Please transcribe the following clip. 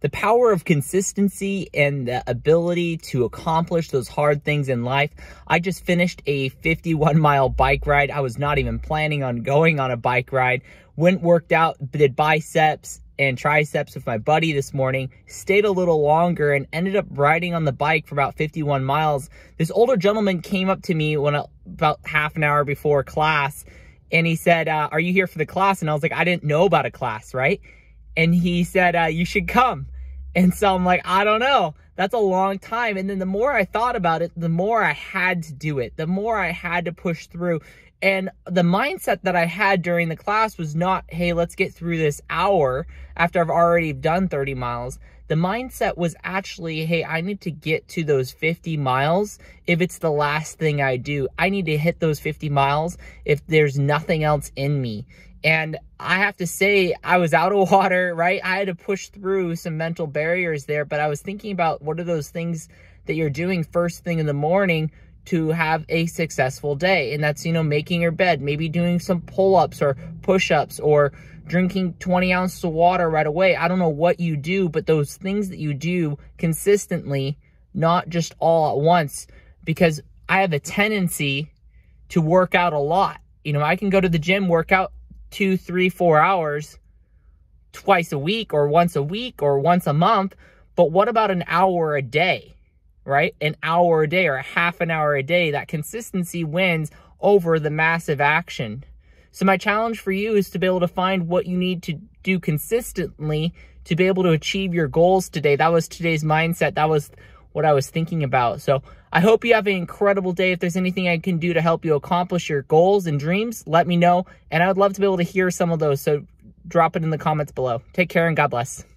The power of consistency and the ability to accomplish those hard things in life. I just finished a 51 mile bike ride. I was not even planning on going on a bike ride. Went worked out, did biceps and triceps with my buddy this morning, stayed a little longer and ended up riding on the bike for about 51 miles. This older gentleman came up to me when about half an hour before class and he said, uh, are you here for the class? And I was like, I didn't know about a class, right? and he said, uh, you should come. And so I'm like, I don't know. That's a long time. And then the more I thought about it, the more I had to do it, the more I had to push through. And the mindset that I had during the class was not, hey, let's get through this hour after I've already done 30 miles. The mindset was actually, hey, I need to get to those 50 miles if it's the last thing I do. I need to hit those 50 miles if there's nothing else in me. And I have to say, I was out of water, right? I had to push through some mental barriers there, but I was thinking about what are those things that you're doing first thing in the morning to have a successful day. And that's, you know, making your bed, maybe doing some pull-ups or push-ups or drinking 20 ounces of water right away. I don't know what you do, but those things that you do consistently, not just all at once, because I have a tendency to work out a lot. You know, I can go to the gym, work out two, three, four hours twice a week or once a week or once a month. But what about an hour a day, right? An hour a day or a half an hour a day. That consistency wins over the massive action. So my challenge for you is to be able to find what you need to do consistently to be able to achieve your goals today. That was today's mindset. That was what I was thinking about. So I hope you have an incredible day. If there's anything I can do to help you accomplish your goals and dreams, let me know. And I would love to be able to hear some of those. So drop it in the comments below. Take care and God bless.